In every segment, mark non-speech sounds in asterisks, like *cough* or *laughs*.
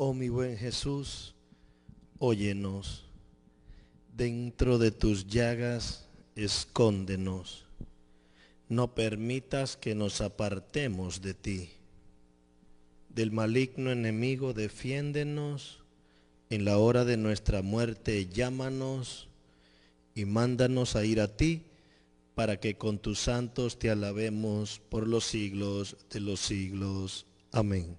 Oh mi buen Jesús, óyenos. Dentro de tus llagas, escóndenos. No permitas que nos apartemos de ti. Del maligno enemigo, defiéndenos. En la hora de nuestra muerte, llámanos y mándanos a ir a ti para que con tus santos te alabemos por los siglos de los siglos. Amén.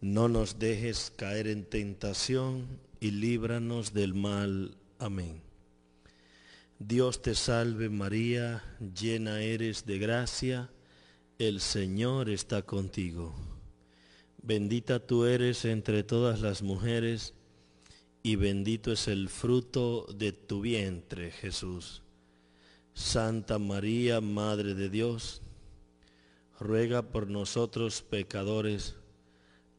no nos dejes caer en tentación y líbranos del mal. Amén. Dios te salve María, llena eres de gracia, el Señor está contigo. Bendita tú eres entre todas las mujeres, y bendito es el fruto de tu vientre, Jesús. Santa María, Madre de Dios, ruega por nosotros pecadores,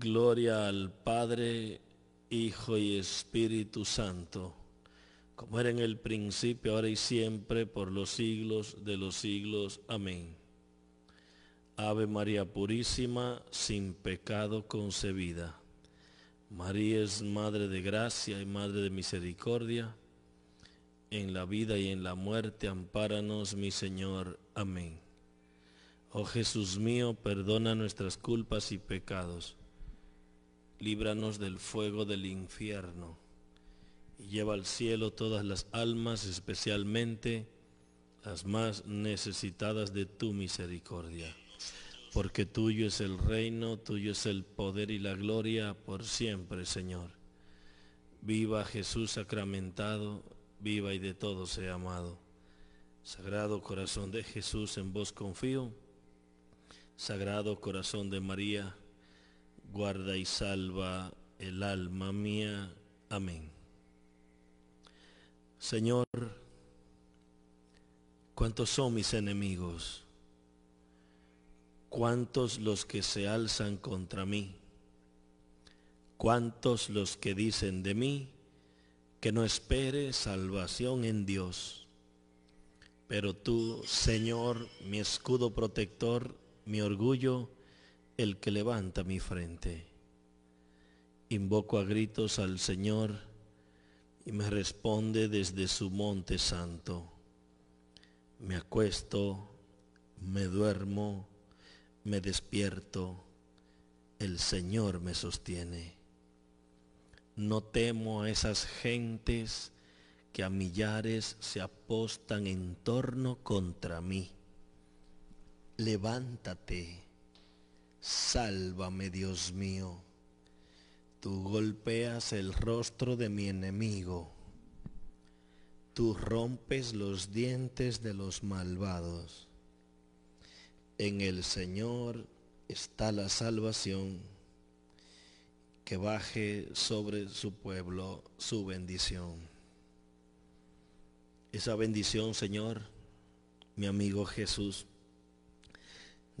Gloria al Padre, Hijo y Espíritu Santo, como era en el principio, ahora y siempre, por los siglos de los siglos. Amén. Ave María Purísima, sin pecado concebida. María es Madre de Gracia y Madre de Misericordia. En la vida y en la muerte, ampáranos, mi Señor. Amén. Oh Jesús mío, perdona nuestras culpas y pecados líbranos del fuego del infierno, y lleva al cielo todas las almas, especialmente las más necesitadas de tu misericordia. Porque tuyo es el reino, tuyo es el poder y la gloria por siempre, Señor. Viva Jesús sacramentado, viva y de todos he amado. Sagrado corazón de Jesús, en vos confío. Sagrado corazón de María, guarda y salva el alma mía. Amén. Señor, cuántos son mis enemigos, cuántos los que se alzan contra mí, cuántos los que dicen de mí que no espere salvación en Dios. Pero tú, Señor, mi escudo protector, mi orgullo, el que levanta mi frente. Invoco a gritos al Señor y me responde desde su monte santo. Me acuesto, me duermo, me despierto, el Señor me sostiene. No temo a esas gentes que a millares se apostan en torno contra mí. Levántate Sálvame, Dios mío. Tú golpeas el rostro de mi enemigo. Tú rompes los dientes de los malvados. En el Señor está la salvación. Que baje sobre su pueblo su bendición. Esa bendición, Señor, mi amigo Jesús,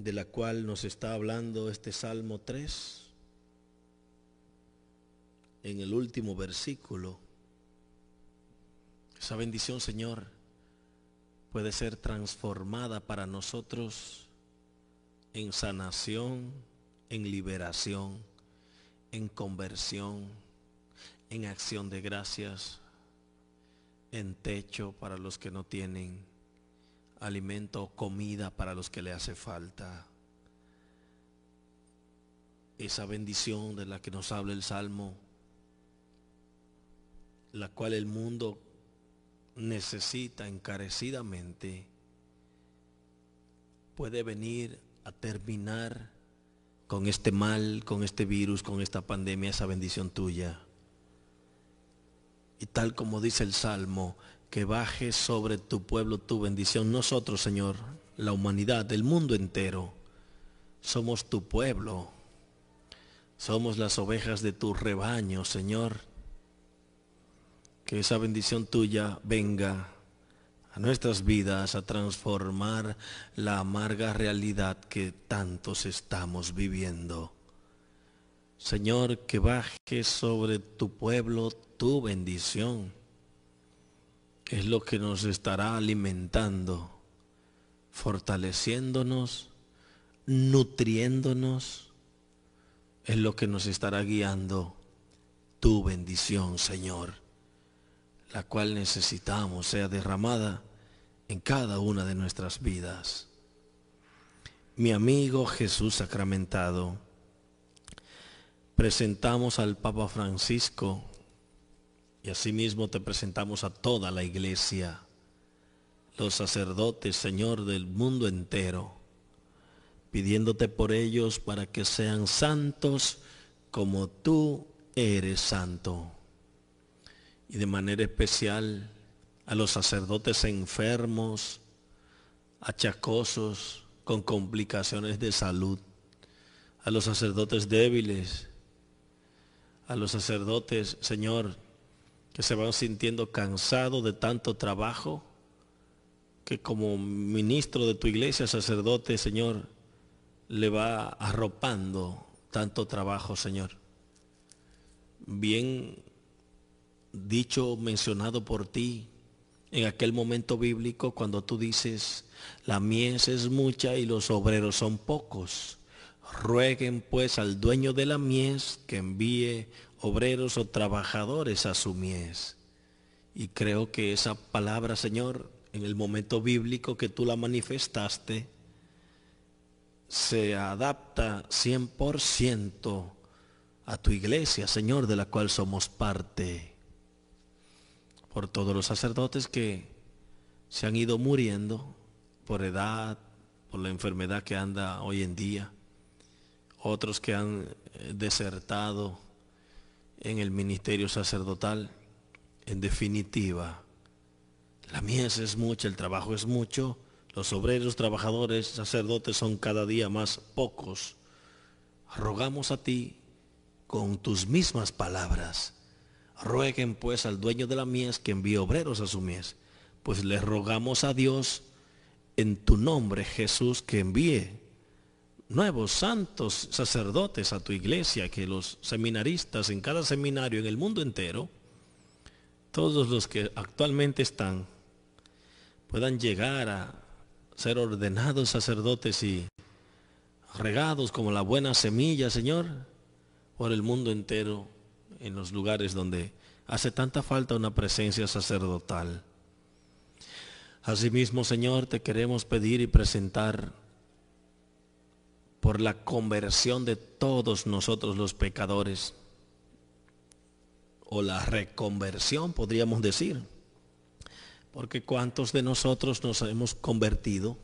de la cual nos está hablando este Salmo 3, en el último versículo. Esa bendición, Señor, puede ser transformada para nosotros en sanación, en liberación, en conversión, en acción de gracias, en techo para los que no tienen alimento, comida para los que le hace falta. Esa bendición de la que nos habla el Salmo, la cual el mundo necesita encarecidamente, puede venir a terminar con este mal, con este virus, con esta pandemia, esa bendición tuya. Y tal como dice el Salmo, que baje sobre tu pueblo tu bendición. Nosotros, Señor, la humanidad, el mundo entero, somos tu pueblo. Somos las ovejas de tu rebaño, Señor. Que esa bendición tuya venga a nuestras vidas a transformar la amarga realidad que tantos estamos viviendo. Señor, que baje sobre tu pueblo tu bendición es lo que nos estará alimentando, fortaleciéndonos, nutriéndonos, es lo que nos estará guiando tu bendición, Señor, la cual necesitamos sea derramada en cada una de nuestras vidas. Mi amigo Jesús sacramentado, presentamos al Papa Francisco y asimismo te presentamos a toda la iglesia, los sacerdotes, Señor, del mundo entero, pidiéndote por ellos para que sean santos como tú eres santo. Y de manera especial a los sacerdotes enfermos, achacosos, con complicaciones de salud, a los sacerdotes débiles, a los sacerdotes, Señor, que se van sintiendo cansados de tanto trabajo, que como ministro de tu iglesia, sacerdote, Señor, le va arropando tanto trabajo, Señor. Bien dicho, mencionado por ti en aquel momento bíblico cuando tú dices, la mies es mucha y los obreros son pocos. Rueguen pues al dueño de la mies que envíe obreros o trabajadores a Y creo que esa palabra, Señor, en el momento bíblico que tú la manifestaste, se adapta 100% a tu iglesia, Señor, de la cual somos parte. Por todos los sacerdotes que se han ido muriendo por edad, por la enfermedad que anda hoy en día, otros que han eh, desertado en el ministerio sacerdotal. En definitiva, la mies es mucha, el trabajo es mucho, los obreros, trabajadores, sacerdotes son cada día más pocos. Rogamos a ti con tus mismas palabras. Rueguen pues al dueño de la mies que envíe obreros a su mies, pues le rogamos a Dios en tu nombre Jesús que envíe nuevos santos sacerdotes a tu iglesia, que los seminaristas en cada seminario en el mundo entero, todos los que actualmente están, puedan llegar a ser ordenados sacerdotes y regados como la buena semilla, Señor, por el mundo entero, en los lugares donde hace tanta falta una presencia sacerdotal. Asimismo, Señor, te queremos pedir y presentar por la conversión de todos nosotros los pecadores, o la reconversión podríamos decir, porque cuántos de nosotros nos hemos convertido,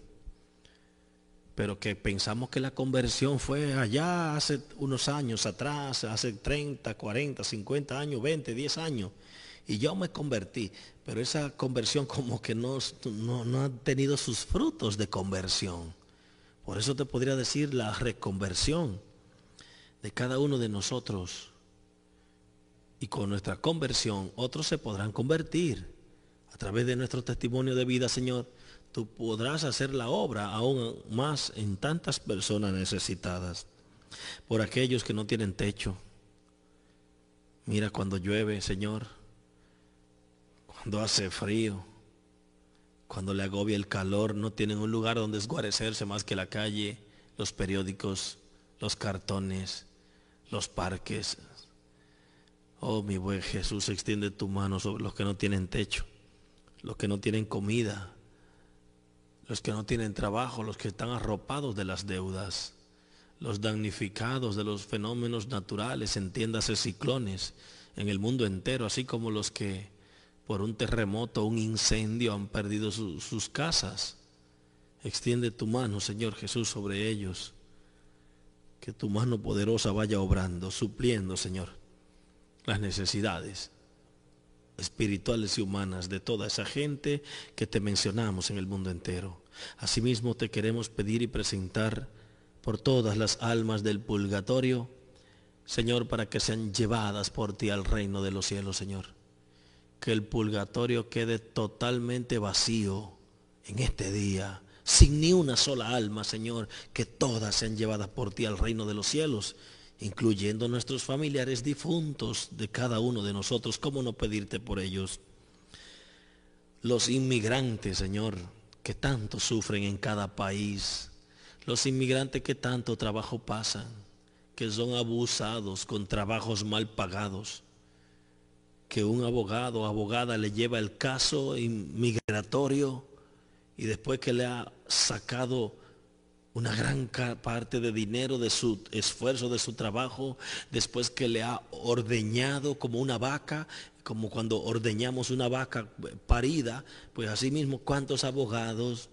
pero que pensamos que la conversión fue allá hace unos años atrás, hace 30, 40, 50 años, 20, 10 años, y yo me convertí, pero esa conversión *laughs* como que no, no ha tenido sus frutos de conversión por eso te podría decir la reconversión de cada uno de nosotros. Y con nuestra conversión otros se podrán convertir. A través de nuestro testimonio de vida, Señor, tú podrás hacer la obra aún más en tantas personas necesitadas. Por aquellos que no tienen techo. Mira cuando llueve, Señor. Cuando hace frío cuando le agobia el calor, no tienen un lugar donde esguarecerse más que la calle, los periódicos, los cartones, los parques. Oh, mi buen Jesús, extiende tu mano sobre los que no tienen techo, los que no tienen comida, los que no tienen trabajo, los que están arropados de las deudas, los damnificados de los fenómenos naturales, entiéndase ciclones en el mundo entero, así como los que por un terremoto, un incendio, han perdido sus casas. Extiende tu mano, Señor Jesús, sobre ellos. Que tu mano poderosa vaya obrando, supliendo, Señor, las necesidades espirituales y humanas de toda esa gente que te mencionamos en el mundo entero. Asimismo te queremos pedir y presentar por todas las almas del purgatorio, Señor, para que sean llevadas por ti al reino de los cielos, Señor que el purgatorio quede totalmente vacío en este día, sin ni una sola alma, Señor, que todas sean llevadas por ti al reino de los cielos, incluyendo nuestros familiares difuntos de cada uno de nosotros. ¿Cómo no pedirte por ellos? Los inmigrantes, Señor, que tanto sufren en cada país, los inmigrantes que tanto trabajo pasan, que son abusados con trabajos mal pagados que un abogado o abogada le lleva el caso inmigratorio y después que le ha sacado una gran parte de dinero, de su esfuerzo, de su trabajo, después que le ha ordeñado como una vaca, como cuando ordeñamos una vaca eh, parida, pues así mismo cuántos abogados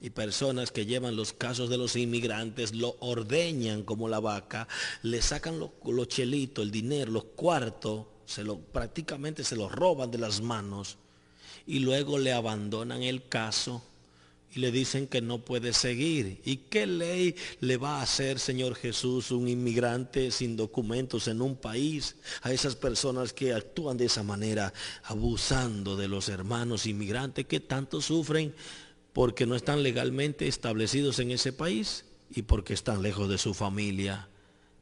y personas que llevan los casos de los inmigrantes lo ordeñan como la vaca, le sacan los, los chelitos, el dinero, los cuartos, prácticamente se lo roban de las manos y luego le abandonan el caso y le dicen que no puede seguir. ¿Y qué ley le va a hacer, Señor Jesús, un inmigrante sin documentos en un país a esas personas que actúan de esa manera, abusando de los hermanos inmigrantes que tanto sufren porque no están legalmente establecidos en ese país y porque están lejos de su familia?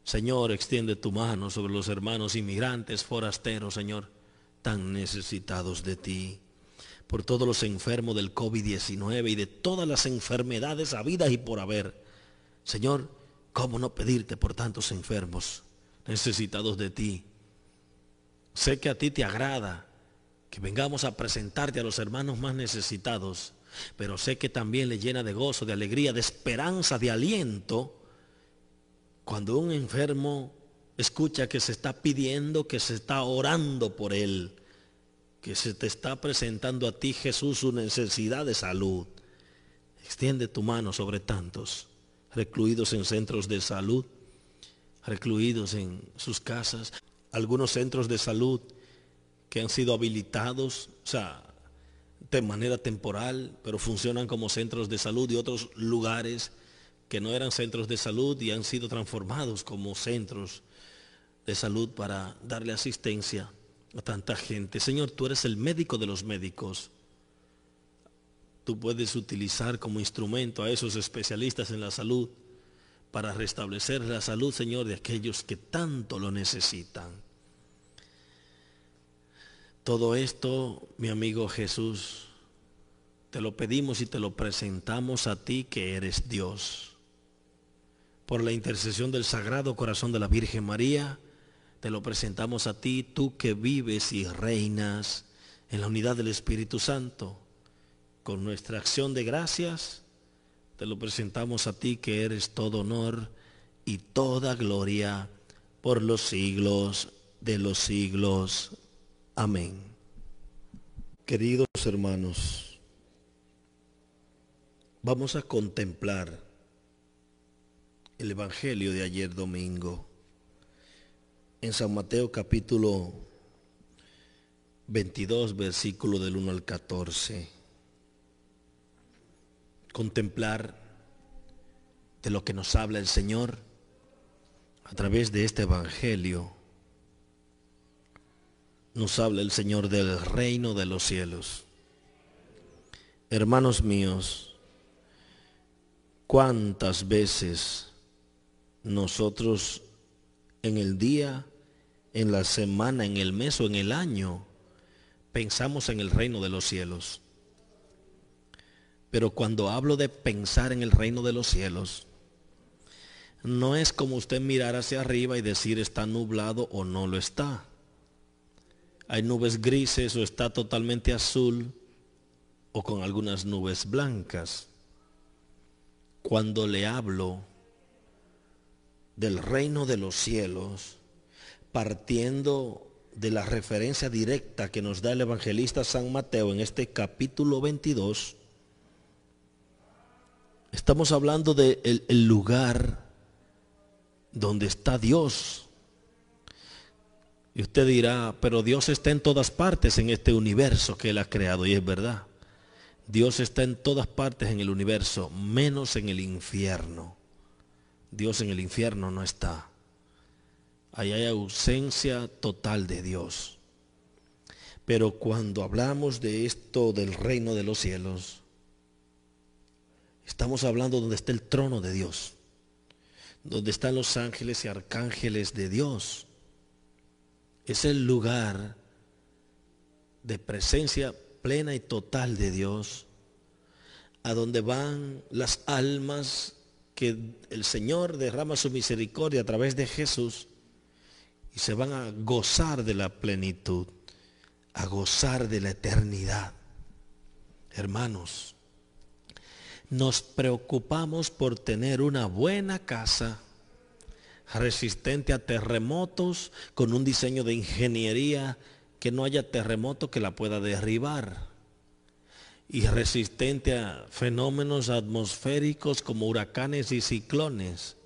Señor, extiende tu mano sobre los hermanos inmigrantes, forasteros, Señor, tan necesitados de ti. Por todos los enfermos del COVID-19 y de todas las enfermedades habidas y por haber. Señor, ¿cómo no pedirte por tantos enfermos necesitados de ti? Sé que a ti te agrada que vengamos a presentarte a los hermanos más necesitados, pero sé que también le llena de gozo, de alegría, de esperanza, de aliento cuando un enfermo escucha que se está pidiendo, que se está orando por él, que se te está presentando a ti Jesús su necesidad de salud, extiende tu mano sobre tantos recluidos en centros de salud, recluidos en sus casas, algunos centros de salud que han sido habilitados, o sea, de manera temporal, pero funcionan como centros de salud y otros lugares que no eran centros de salud y han sido transformados como centros de salud para darle asistencia a tanta gente. Señor, tú eres el médico de los médicos. Tú puedes utilizar como instrumento a esos especialistas en la salud para restablecer la salud, Señor, de aquellos que tanto lo necesitan. Todo esto, mi amigo Jesús, te lo pedimos y te lo presentamos a ti que eres Dios por la intercesión del Sagrado Corazón de la Virgen María, te lo presentamos a ti, tú que vives y reinas en la unidad del Espíritu Santo. Con nuestra acción de gracias, te lo presentamos a ti que eres todo honor y toda gloria por los siglos de los siglos. Amén. Queridos hermanos, vamos a contemplar el Evangelio de ayer domingo. En San Mateo capítulo 22, versículo del 1 al 14. Contemplar de lo que nos habla el Señor a través de este Evangelio. Nos habla el Señor del reino de los cielos. Hermanos míos, cuántas veces nosotros en el día, en la semana, en el mes o en el año, pensamos en el reino de los cielos. Pero cuando hablo de pensar en el reino de los cielos, no es como usted mirar hacia arriba y decir está nublado o no lo está. Hay nubes grises o está totalmente azul o con algunas nubes blancas. Cuando le hablo del reino de los cielos, partiendo de la referencia directa que nos da el evangelista San Mateo en este capítulo 22, estamos hablando del de lugar donde está Dios. Y usted dirá, pero Dios está en todas partes en este universo que Él ha creado, y es verdad. Dios está en todas partes en el universo, menos en el infierno. Dios en el infierno no está. Ahí hay ausencia total de Dios. Pero cuando hablamos de esto del reino de los cielos, estamos hablando donde está el trono de Dios, donde están los ángeles y arcángeles de Dios. Es el lugar de presencia plena y total de Dios, a donde van las almas el Señor derrama su misericordia a través de Jesús y se van a gozar de la plenitud, a gozar de la eternidad. Hermanos, nos preocupamos por tener una buena casa resistente a terremotos, con un diseño de ingeniería que no haya terremoto que la pueda derribar y resistente a fenómenos atmosféricos como huracanes y ciclones.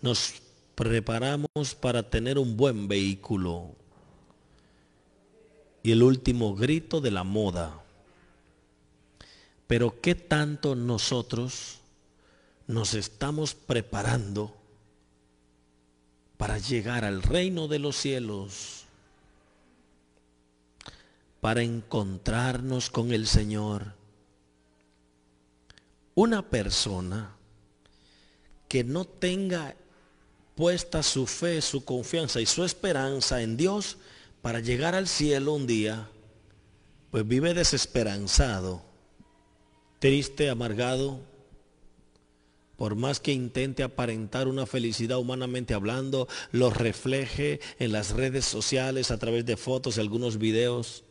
Nos preparamos para tener un buen vehículo. Y el último grito de la moda. Pero ¿qué tanto nosotros nos estamos preparando para llegar al reino de los cielos? para encontrarnos con el Señor. Una persona que no tenga puesta su fe, su confianza y su esperanza en Dios para llegar al cielo un día, pues vive desesperanzado, triste, amargado, por más que intente aparentar una felicidad humanamente hablando, lo refleje en las redes sociales a través de fotos y algunos videos.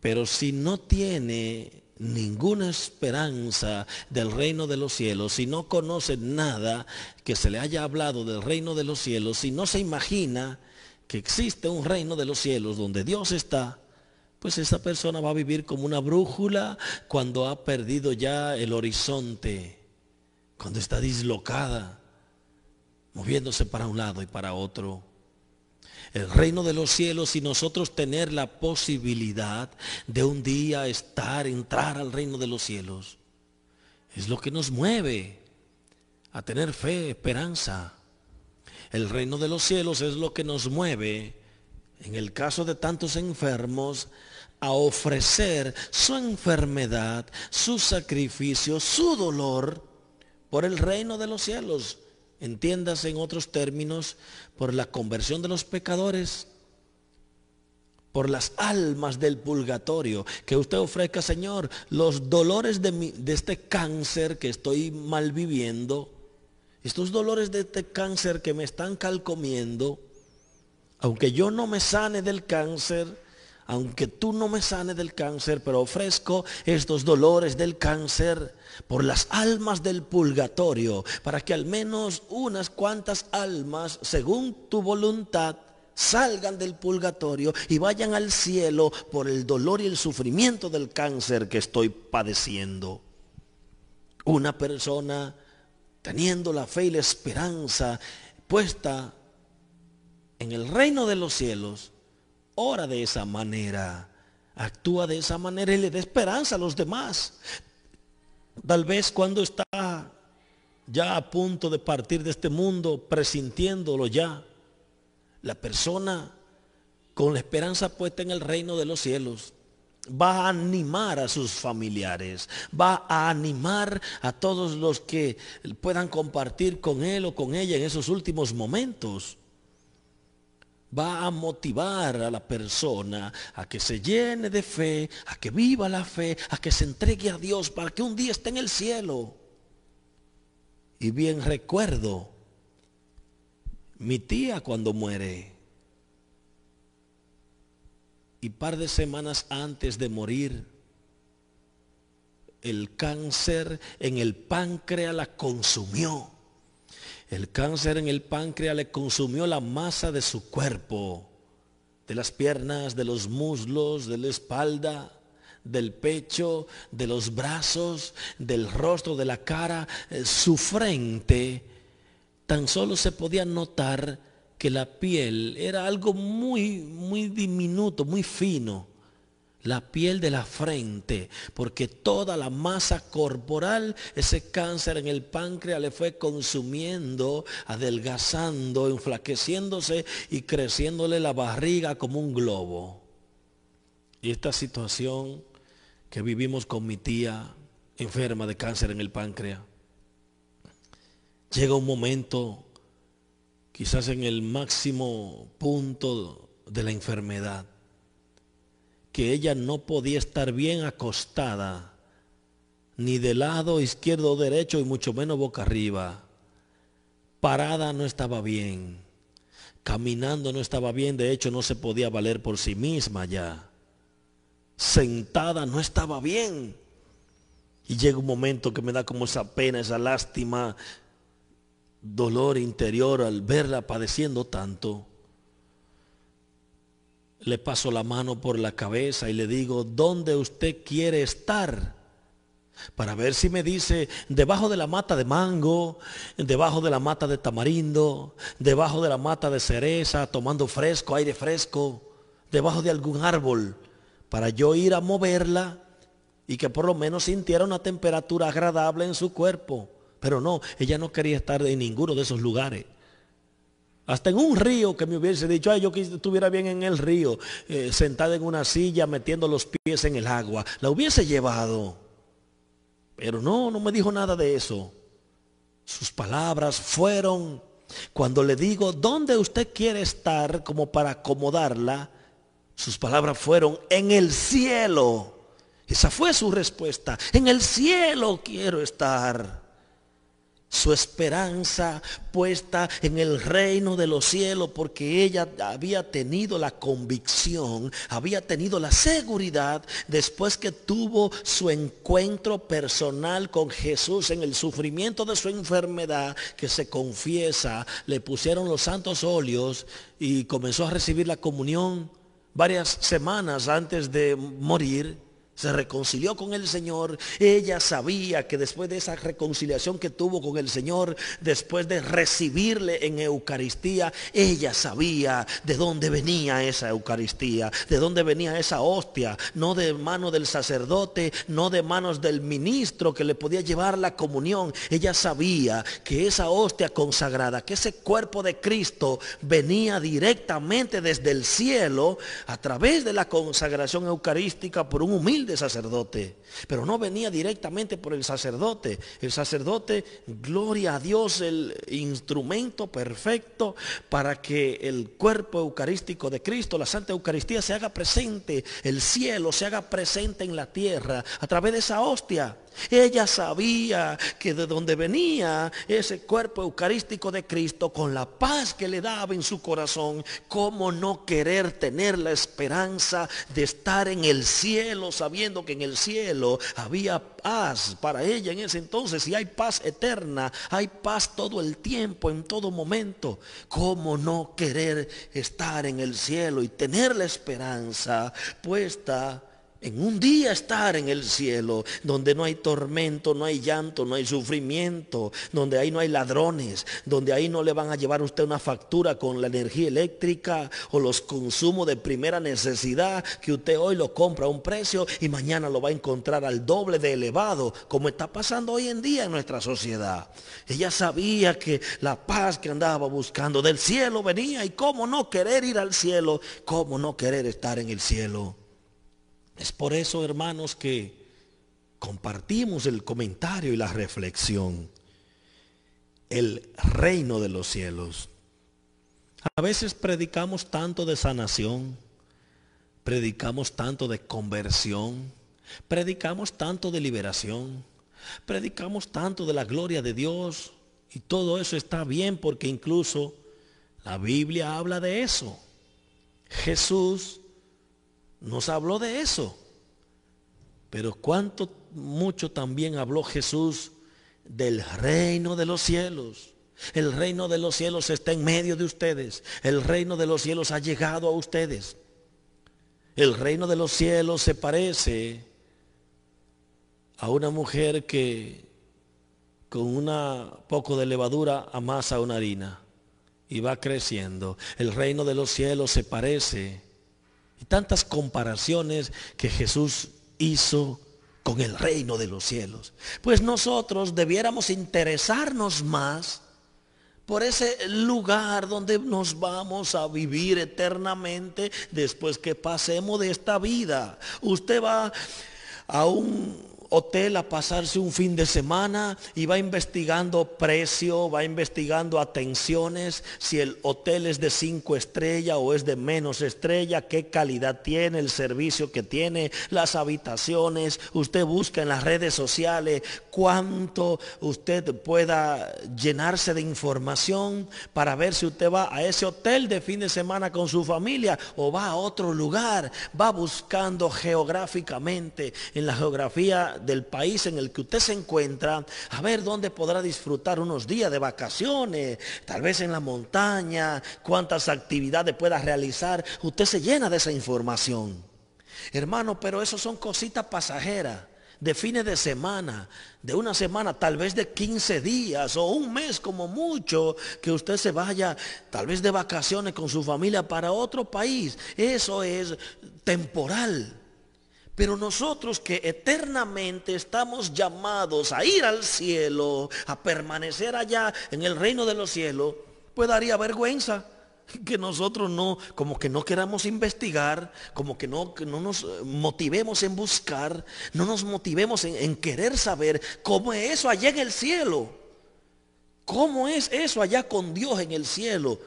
Pero si no tiene ninguna esperanza del reino de los cielos, si no conoce nada que se le haya hablado del reino de los cielos, si no se imagina que existe un reino de los cielos donde Dios está, pues esa persona va a vivir como una brújula cuando ha perdido ya el horizonte, cuando está dislocada, moviéndose para un lado y para otro el reino de los cielos y nosotros tener la posibilidad de un día estar, entrar al reino de los cielos. Es lo que nos mueve a tener fe, esperanza. El reino de los cielos es lo que nos mueve, en el caso de tantos enfermos, a ofrecer su enfermedad, su sacrificio, su dolor por el reino de los cielos. Entiéndase en otros términos por la conversión de los pecadores, por las almas del purgatorio, que usted ofrezca, Señor, los dolores de, de este cáncer que estoy mal viviendo, estos dolores de este cáncer que me están calcomiendo, aunque yo no me sane del cáncer, aunque tú no me sane del cáncer, pero ofrezco estos dolores del cáncer por las almas del purgatorio, para que al menos unas cuantas almas, según tu voluntad, salgan del purgatorio y vayan al cielo por el dolor y el sufrimiento del cáncer que estoy padeciendo. Una persona teniendo la fe y la esperanza puesta en el reino de los cielos, ora de esa manera, actúa de esa manera y le da esperanza a los demás. Tal vez cuando está ya a punto de partir de este mundo, presintiéndolo ya, la persona con la esperanza puesta en el reino de los cielos va a animar a sus familiares, va a animar a todos los que puedan compartir con él o con ella en esos últimos momentos va a motivar a la persona a que se llene de fe, a que viva la fe, a que se entregue a Dios para que un día esté en el cielo. Y bien recuerdo, mi tía cuando muere, y par de semanas antes de morir, el cáncer en el páncreas la consumió. El cáncer en el páncreas le consumió la masa de su cuerpo, de las piernas, de los muslos, de la espalda, del pecho, de los brazos, del rostro, de la cara, eh, su frente. Tan solo se podía notar que la piel era algo muy, muy diminuto, muy fino la piel de la frente, porque toda la masa corporal, ese cáncer en el páncreas le fue consumiendo, adelgazando, enflaqueciéndose y creciéndole la barriga como un globo. Y esta situación que vivimos con mi tía enferma de cáncer en el páncreas, llega un momento, quizás en el máximo punto de la enfermedad, que ella no podía estar bien acostada, ni de lado izquierdo o derecho, y mucho menos boca arriba. Parada no estaba bien. Caminando no estaba bien, de hecho no se podía valer por sí misma ya. Sentada no estaba bien. Y llega un momento que me da como esa pena, esa lástima, dolor interior al verla padeciendo tanto le paso la mano por la cabeza y le digo, ¿dónde usted quiere estar? Para ver si me dice, debajo de la mata de mango, debajo de la mata de tamarindo, debajo de la mata de cereza, tomando fresco, aire fresco, debajo de algún árbol, para yo ir a moverla y que por lo menos sintiera una temperatura agradable en su cuerpo. Pero no, ella no quería estar en ninguno de esos lugares. Hasta en un río que me hubiese dicho, ay, yo que estuviera bien en el río, eh, sentada en una silla, metiendo los pies en el agua. La hubiese llevado. Pero no, no me dijo nada de eso. Sus palabras fueron, cuando le digo, ¿dónde usted quiere estar como para acomodarla? Sus palabras fueron, en el cielo. Esa fue su respuesta. En el cielo quiero estar su esperanza puesta en el reino de los cielos, porque ella había tenido la convicción, había tenido la seguridad después que tuvo su encuentro personal con Jesús en el sufrimiento de su enfermedad, que se confiesa, le pusieron los santos óleos y comenzó a recibir la comunión varias semanas antes de morir se reconcilió con el Señor. Ella sabía que después de esa reconciliación que tuvo con el Señor, después de recibirle en Eucaristía, ella sabía de dónde venía esa Eucaristía, de dónde venía esa hostia, no de mano del sacerdote, no de manos del ministro que le podía llevar la comunión. Ella sabía que esa hostia consagrada, que ese cuerpo de Cristo venía directamente desde el cielo a través de la consagración eucarística por un humilde sacerdote, pero no venía directamente por el sacerdote. El sacerdote, gloria a Dios, el instrumento perfecto para que el cuerpo eucarístico de Cristo, la Santa Eucaristía, se haga presente, el cielo se haga presente en la tierra a través de esa hostia. Ella sabía que de donde venía ese cuerpo eucarístico de Cristo, con la paz que le daba en su corazón, cómo no querer tener la esperanza de estar en el cielo, sabiendo que en el cielo había paz para ella en ese entonces si hay paz eterna, hay paz todo el tiempo, en todo momento. ¿Cómo no querer estar en el cielo y tener la esperanza puesta en un día estar en el cielo, donde no hay tormento, no hay llanto, no hay sufrimiento, donde ahí no hay ladrones, donde ahí no le van a llevar usted una factura con la energía eléctrica o los consumos de primera necesidad que usted hoy lo compra a un precio y mañana lo va a encontrar al doble de elevado, como está pasando hoy en día en nuestra sociedad. Ella sabía que la paz que andaba buscando del cielo venía y cómo no querer ir al cielo, cómo no querer estar en el cielo. Es por eso, hermanos, que compartimos el comentario y la reflexión. El reino de los cielos. A veces predicamos tanto de sanación, predicamos tanto de conversión, predicamos tanto de liberación, predicamos tanto de la gloria de Dios y todo eso está bien porque incluso la Biblia habla de eso. Jesús nos habló de eso. Pero cuánto mucho también habló Jesús del reino de los cielos. El reino de los cielos está en medio de ustedes. El reino de los cielos ha llegado a ustedes. El reino de los cielos se parece a una mujer que con un poco de levadura amasa una harina y va creciendo. El reino de los cielos se parece y tantas comparaciones que Jesús hizo con el reino de los cielos. Pues nosotros debiéramos interesarnos más por ese lugar donde nos vamos a vivir eternamente después que pasemos de esta vida. Usted va a un hotel a pasarse un fin de semana y va investigando precio, va investigando atenciones, si el hotel es de cinco estrellas o es de menos estrella, qué calidad tiene, el servicio que tiene, las habitaciones. Usted busca en las redes sociales cuánto usted pueda llenarse de información para ver si usted va a ese hotel de fin de semana con su familia o va a otro lugar. Va buscando geográficamente en la geografía del país en el que usted se encuentra, a ver dónde podrá disfrutar unos días de vacaciones, tal vez en la montaña, cuántas actividades pueda realizar. Usted se llena de esa información. Hermano, pero eso son cositas pasajeras de fines de semana, de una semana, tal vez de 15 días o un mes como mucho, que usted se vaya tal vez de vacaciones con su familia para otro país. Eso es temporal. Pero nosotros que eternamente estamos llamados a ir al cielo, a permanecer allá en el reino de los cielos, pues daría vergüenza que nosotros no, como que no queramos investigar, como que no, no nos eh, motivemos en buscar, no nos motivemos en, en querer saber cómo es eso allá en el cielo. ¿Cómo es eso allá con Dios en el cielo?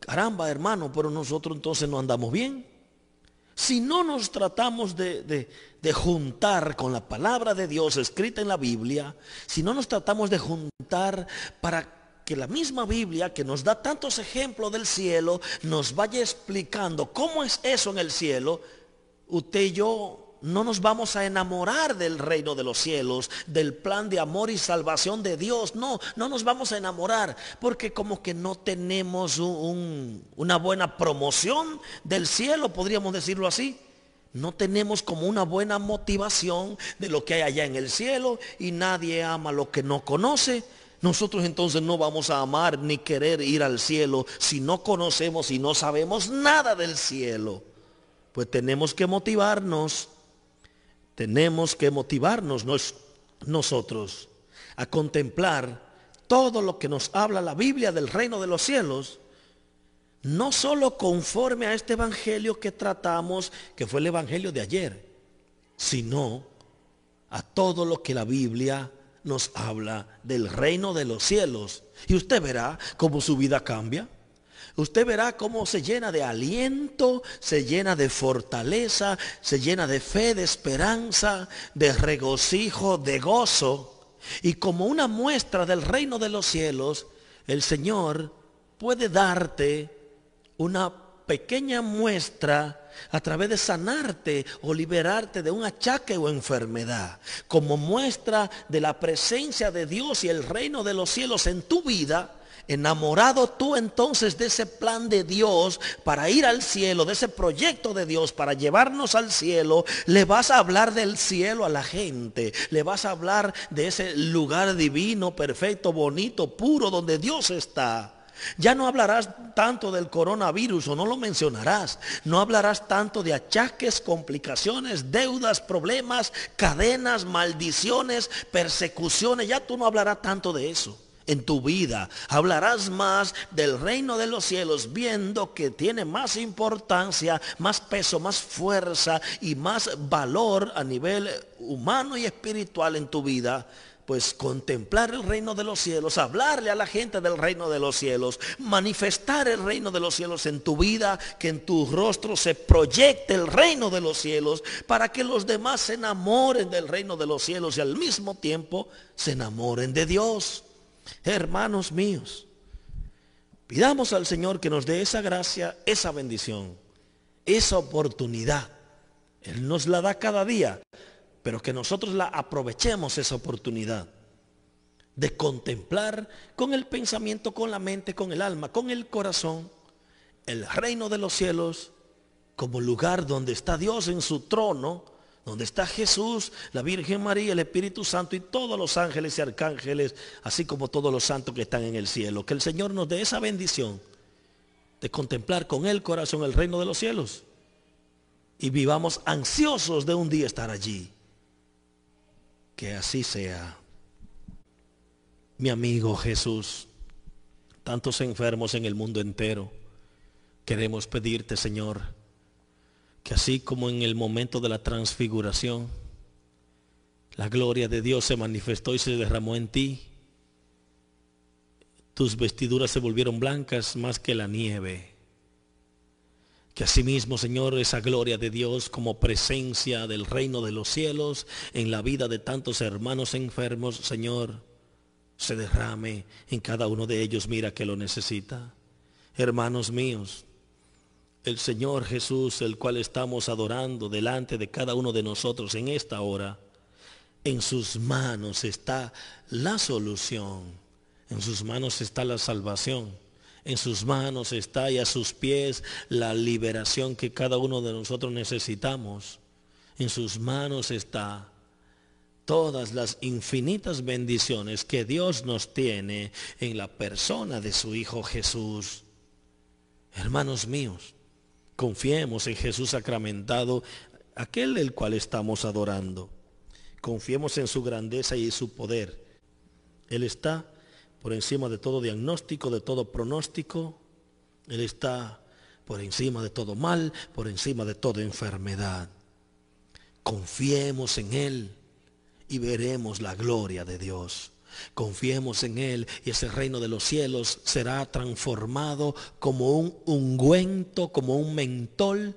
Caramba, hermano, pero nosotros entonces no andamos bien. Si no nos tratamos de, juntar con la palabra de Dios escrita en la Biblia, si no nos tratamos de juntar para que la misma Biblia que nos da tantos ejemplos del cielo nos vaya explicando cómo es eso en el cielo, usted y yo no nos vamos a enamorar del reino de los cielos, del plan de amor y salvación de Dios. No, no nos vamos a enamorar porque como que no tenemos una buena promoción del cielo, podríamos decirlo así. No tenemos como una buena motivación de lo que hay allá en el cielo y nadie ama lo que no conoce. Nosotros entonces no vamos a amar ni querer ir al cielo si no conocemos y no sabemos nada del cielo. Pues tenemos que motivarnos tenemos que motivarnos nosotros a contemplar todo lo que nos habla la Biblia del reino de los cielos, no solo conforme a este evangelio que tratamos, que fue el evangelio de ayer, sino a todo lo que la Biblia nos habla del reino de los cielos. Y usted verá cómo su vida cambia usted verá cómo se llena de aliento, se llena de fortaleza, se llena de fe, de esperanza, de regocijo, de gozo. Y como una muestra del reino de los cielos, el Señor puede darte una pequeña muestra a través de sanarte o liberarte de un achaque o enfermedad, como muestra de la presencia de Dios y el reino de los cielos en tu vida Enamorado tú entonces de ese plan de Dios para ir al cielo, de ese proyecto de Dios para llevarnos al cielo, le vas a hablar del cielo a la gente, le vas a hablar de ese lugar divino, perfecto, bonito, puro, donde Dios está. Ya no hablarás tanto del coronavirus o no lo mencionarás. No hablarás tanto de achaques, complicaciones, deudas, problemas, cadenas, maldiciones, persecuciones. Ya tú no hablarás tanto de eso en tu vida. Hablarás más del reino de los cielos viendo que tiene más importancia, más peso, más fuerza y más valor a nivel humano y espiritual en tu vida pues contemplar el reino de los cielos, hablarle a la gente del reino de los cielos, manifestar el reino de los cielos en tu vida, que en tu rostro se proyecte el reino de los cielos, para que los demás se enamoren del reino de los cielos y al mismo tiempo se enamoren de Dios. Hermanos míos, pidamos al Señor que nos dé esa gracia, esa bendición, esa oportunidad. Él nos la da cada día, pero que nosotros la aprovechemos esa oportunidad de contemplar con el pensamiento, con la mente, con el alma, con el corazón, el reino de los cielos como lugar donde está Dios en su trono donde está Jesús, la Virgen María, el Espíritu Santo y todos los ángeles y arcángeles, así como todos los santos que están en el cielo. Que el Señor nos dé esa bendición de contemplar con el corazón el reino de los cielos y vivamos ansiosos de un día estar allí. Que así sea. Mi amigo Jesús, tantos enfermos en el mundo entero, queremos pedirte, Señor, que así como en el momento de la transfiguración, la gloria de Dios se manifestó y se derramó en ti, tus vestiduras se volvieron blancas más que la nieve. Que asimismo, Señor, esa gloria de Dios como presencia del reino de los cielos en la vida de tantos hermanos enfermos, Señor, se derrame en cada uno de ellos. Mira que lo necesita. Hermanos míos, el Señor Jesús, el cual estamos adorando delante de cada uno de nosotros en esta hora, en sus manos está la solución, en sus manos está la salvación, en sus manos está y a sus pies la liberación que cada uno de nosotros necesitamos, en sus manos está todas las infinitas bendiciones que Dios nos tiene en la persona de su Hijo Jesús. Hermanos míos, Confiemos en Jesús sacramentado, aquel el cual estamos adorando. Confiemos en su grandeza y su poder. Él está por encima de todo diagnóstico, de todo pronóstico. Él está por encima de todo mal, por encima de toda enfermedad. Confiemos en Él y veremos la gloria de Dios. Confiemos en Él y ese reino de los cielos será transformado como un ungüento, como un mentol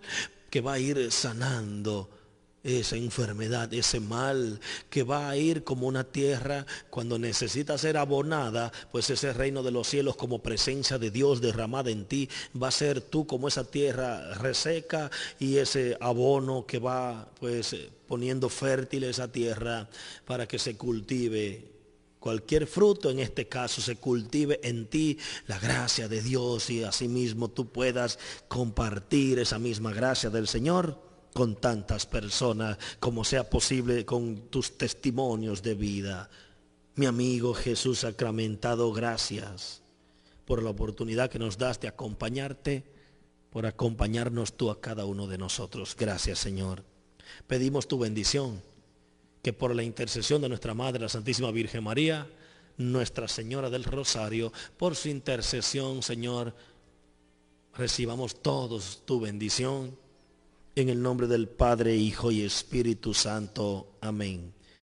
que va a ir sanando esa enfermedad, ese mal, que va a ir como una tierra cuando necesita ser abonada, pues ese reino de los cielos como presencia de Dios derramada en ti, va a ser tú como esa tierra reseca y ese abono que va pues eh, poniendo fértil esa tierra para que se cultive cualquier fruto en este caso se cultive en ti la gracia de Dios y asimismo tú puedas compartir esa misma gracia del Señor con tantas personas como sea posible con tus testimonios de vida. Mi amigo Jesús sacramentado, gracias por la oportunidad que nos das de acompañarte, por acompañarnos tú a cada uno de nosotros. Gracias Señor. Pedimos tu bendición que por la intercesión de nuestra Madre, la Santísima Virgen María, Nuestra Señora del Rosario, por su intercesión, Señor, recibamos todos tu bendición. En el nombre del Padre, Hijo y Espíritu Santo. Amén.